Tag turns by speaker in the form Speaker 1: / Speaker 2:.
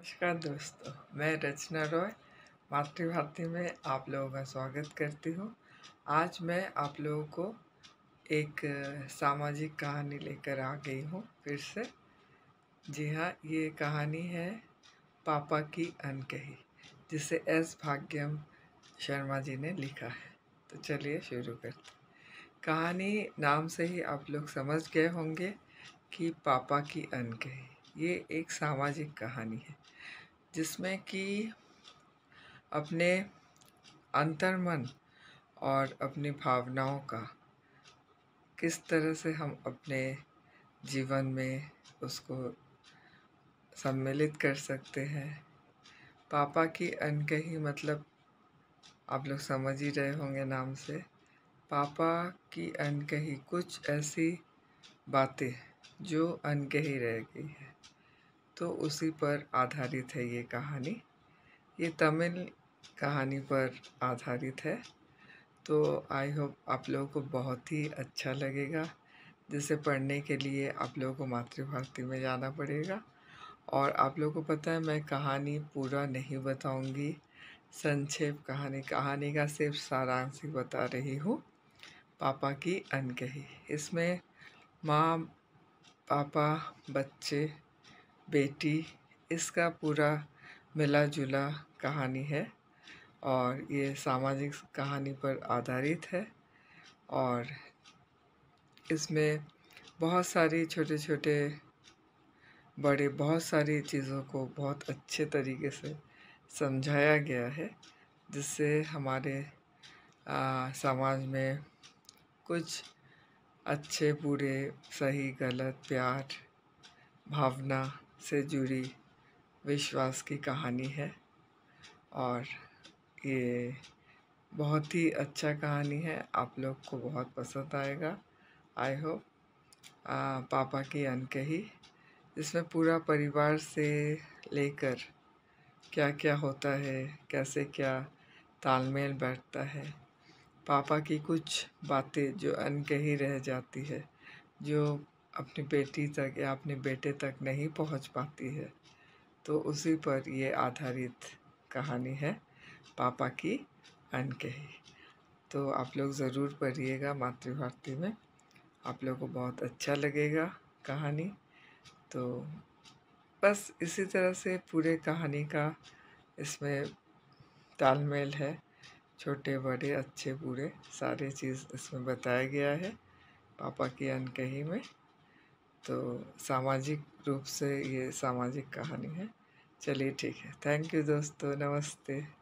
Speaker 1: नमस्कार दोस्तों मैं रचना रॉय मातृभारती में आप लोगों का स्वागत करती हूँ आज मैं आप लोगों को एक सामाजिक कहानी लेकर आ गई हूँ फिर से जी हाँ ये कहानी है पापा की अनकही जिसे एस भाग्यम शर्मा जी ने लिखा है तो चलिए शुरू करते कहानी नाम से ही आप लोग समझ गए होंगे कि पापा की अनकही ये एक सामाजिक कहानी है जिसमें कि अपने अंतर्मन और अपनी भावनाओं का किस तरह से हम अपने जीवन में उसको सम्मिलित कर सकते हैं पापा की अनकही मतलब आप लोग समझ ही रहे होंगे नाम से पापा की अनकही कुछ ऐसी बातें जो अनकही रह गई है तो उसी पर आधारित है ये कहानी ये तमिल कहानी पर आधारित है तो आई होप आप लोगों को बहुत ही अच्छा लगेगा जिसे पढ़ने के लिए आप लोगों को मातृभारती में जाना पड़ेगा और आप लोगों को पता है मैं कहानी पूरा नहीं बताऊंगी संक्षेप कहानी कहानी का सिर्फ सारांश ही बता रही हूँ पापा की अनकही इसमें माँ पापा बच्चे बेटी इसका पूरा मिला जुला कहानी है और ये सामाजिक कहानी पर आधारित है और इसमें बहुत सारी छोटे छोटे बड़े बहुत सारी चीज़ों को बहुत अच्छे तरीके से समझाया गया है जिससे हमारे आ, समाज में कुछ अच्छे बुरे सही गलत प्यार भावना से जुड़ी विश्वास की कहानी है और ये बहुत ही अच्छा कहानी है आप लोग को बहुत पसंद आएगा आई होप पापा की अनकही जिसमें पूरा परिवार से लेकर क्या क्या होता है कैसे क्या तालमेल बैठता है पापा की कुछ बातें जो अनकही रह जाती है जो अपनी बेटी तक या अपने बेटे तक नहीं पहुंच पाती है तो उसी पर ये आधारित कहानी है पापा की अनकही तो आप लोग ज़रूर पढ़िएगा मातृभारती में आप लोगों को बहुत अच्छा लगेगा कहानी तो बस इसी तरह से पूरे कहानी का इसमें तालमेल है छोटे बड़े अच्छे बुरे सारे चीज़ इसमें बताया गया है पापा की अनकही में तो सामाजिक रूप से ये सामाजिक कहानी है चलिए ठीक है थैंक यू दोस्तों नमस्ते